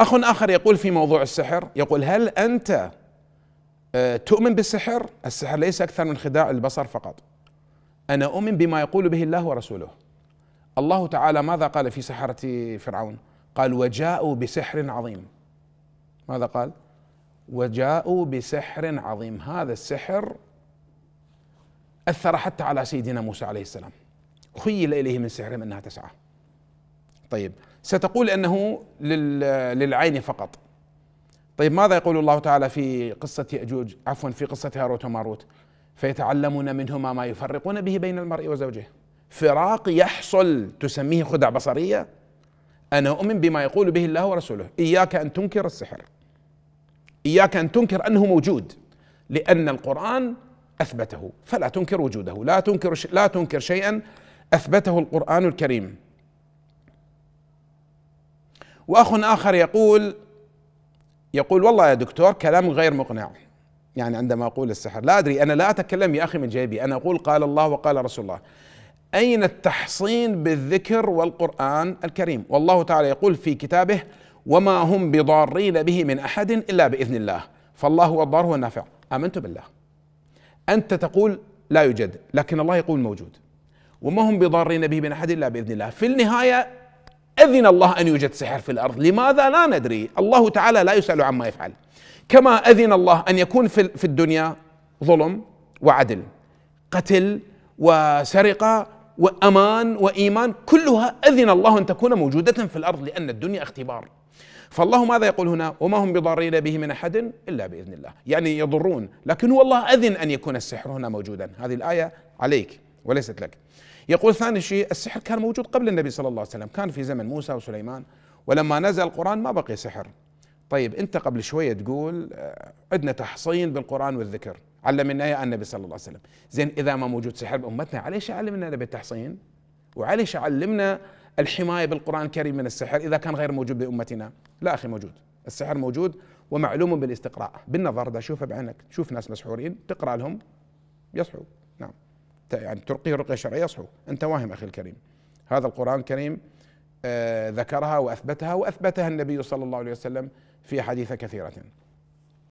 اخ اخر يقول في موضوع السحر يقول هل انت آه، تؤمن بالسحر؟ السحر ليس اكثر من خداع البصر فقط. انا اؤمن بما يقول به الله ورسوله. الله تعالى ماذا قال في سحرة فرعون؟ قال وجاءوا بسحر عظيم. ماذا قال؟ وجاءوا بسحر عظيم، هذا السحر اثر حتى على سيدنا موسى عليه السلام. خيل اليه من سحرهم انها تسعى. طيب ستقول انه للعين فقط طيب ماذا يقول الله تعالى في قصه ياجوج عفوا في قصه هاروت وماروت فيتعلمون منهما ما يفرقون به بين المرء وزوجه فراق يحصل تسميه خدع بصريه انا اؤمن بما يقول به الله ورسوله اياك ان تنكر السحر اياك ان تنكر انه موجود لان القران اثبته فلا تنكر وجوده لا تنكر لا تنكر شيئا اثبته القران الكريم واخ اخر يقول يقول والله يا دكتور كلام غير مقنع يعني عندما اقول السحر لا ادري انا لا اتكلم يا اخي من جيبي انا اقول قال الله وقال رسول الله اين التحصين بالذكر والقران الكريم والله تعالى يقول في كتابه وما هم بضارين به من احد الا باذن الله فالله هو الضار هو النافع امنت بالله انت تقول لا يوجد لكن الله يقول موجود وما هم بضارين به من احد الا باذن الله في النهايه أذن الله أن يوجد سحر في الأرض لماذا لا ندري الله تعالى لا يسأل عما يفعل كما أذن الله أن يكون في الدنيا ظلم وعدل قتل وسرقة وأمان وإيمان كلها أذن الله أن تكون موجودة في الأرض لأن الدنيا اختبار فالله ماذا يقول هنا وما هم بضارين به من أحد إلا بإذن الله يعني يضرون لكن هو الله أذن أن يكون السحر هنا موجودا هذه الآية عليك وليست لك يقول ثاني شيء السحر كان موجود قبل النبي صلى الله عليه وسلم كان في زمن موسى وسليمان ولما نزل القرآن ما بقي سحر طيب أنت قبل شوية تقول آه، عندنا تحصين بالقرآن والذكر علمنا اياه النبي صلى الله عليه وسلم زين إذا ما موجود سحر بأمتنا عليش علمنا النبي التحصين وعليش علمنا الحماية بالقرآن الكريم من السحر إذا كان غير موجود بأمتنا لا أخي موجود السحر موجود ومعلوم بالاستقراء بالنظر ده شوفه بعينك شوف ناس مسحورين تقرأ لهم يصحوا نعم يعني ترقيه رقيه شرعيه يصحو انت واهم اخي الكريم هذا القران الكريم آه، ذكرها واثبتها واثبتها النبي صلى الله عليه وسلم في حديث كثيره